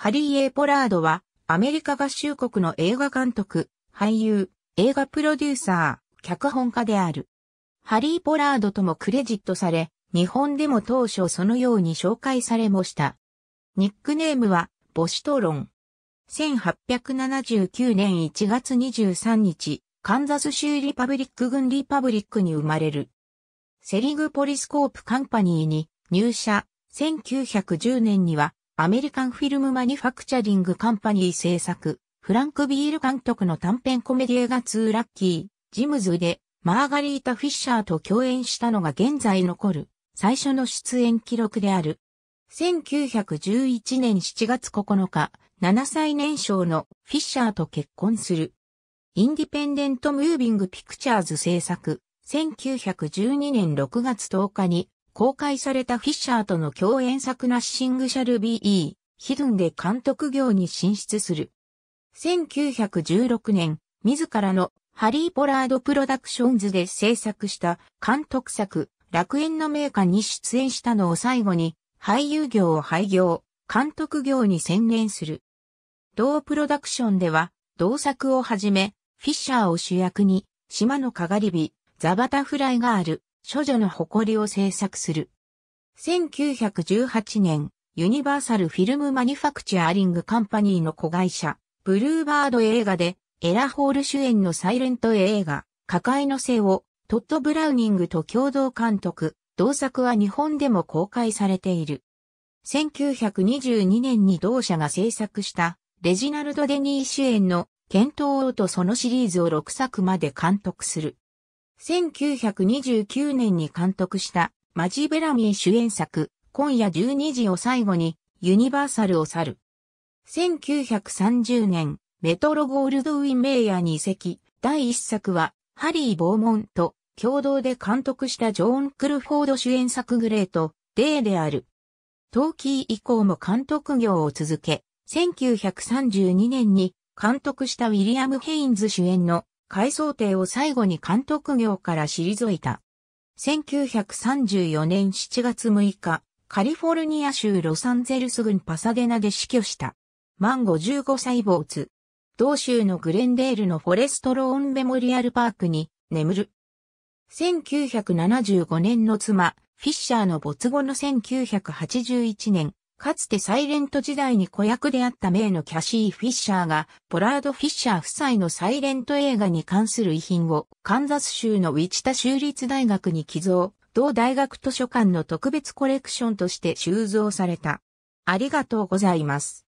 ハリー・エポラードは、アメリカ合衆国の映画監督、俳優、映画プロデューサー、脚本家である。ハリー・ポラードともクレジットされ、日本でも当初そのように紹介されもした。ニックネームは、ボシトロン。1879年1月23日、カンザス州リパブリック軍リパブリックに生まれる。セリグポリスコープカンパニーに入社、1910年にはアメリカンフィルムマニファクチャリングカンパニー制作、フランク・ビール監督の短編コメディ映画ーラッキー、ジムズで、マーガリータ・フィッシャーと共演したのが現在残る、最初の出演記録である。1911年7月9日、7歳年少のフィッシャーと結婚する。インディペンデント・ムービング・ピクチャーズ制作、1912年6月10日に公開されたフィッシャーとの共演作ナッシングシャルビー・ヒドゥンで監督業に進出する。1916年、自らのハリー・ポラード・プロダクションズで制作した監督作、楽園の名家に出演したのを最後に、俳優業を廃業、監督業に専念する。同プロダクションでは、同作をはじめ、フィッシャーを主役に、島のかがり火、ザ・バタフライがある、処女の誇りを制作する。1918年、ユニバーサル・フィルム・マニファクチャーリング・カンパニーの子会社、ブルーバード映画で、エラ・ホール主演のサイレント映画、破壊の背を、トッド・ブラウニングと共同監督、同作は日本でも公開されている。1922年に同社が制作した、レジナルド・デニー主演の、検討王とそのシリーズを6作まで監督する。1929年に監督したマジベラミー主演作、今夜12時を最後にユニバーサルを去る。1930年、メトロゴールドウィン・メイヤーに移籍、第1作はハリー・ボーモンと共同で監督したジョーン・クルフォード主演作グレート、デーである。トーキー以降も監督業を続け、1932年に監督したウィリアム・ヘインズ主演の改装艇を最後に監督業から退いた。1934年7月6日、カリフォルニア州ロサンゼルス郡パサデナで死去した。満55歳津。同州のグレンデールのフォレストローンメモリアルパークに眠る。1975年の妻、フィッシャーの没後の1981年、かつてサイレント時代に子役であった名のキャシー・フィッシャーが、ポラード・フィッシャー夫妻のサイレント映画に関する遺品を、カンザス州のウィチタ州立大学に寄贈、同大学図書館の特別コレクションとして収蔵された。ありがとうございます。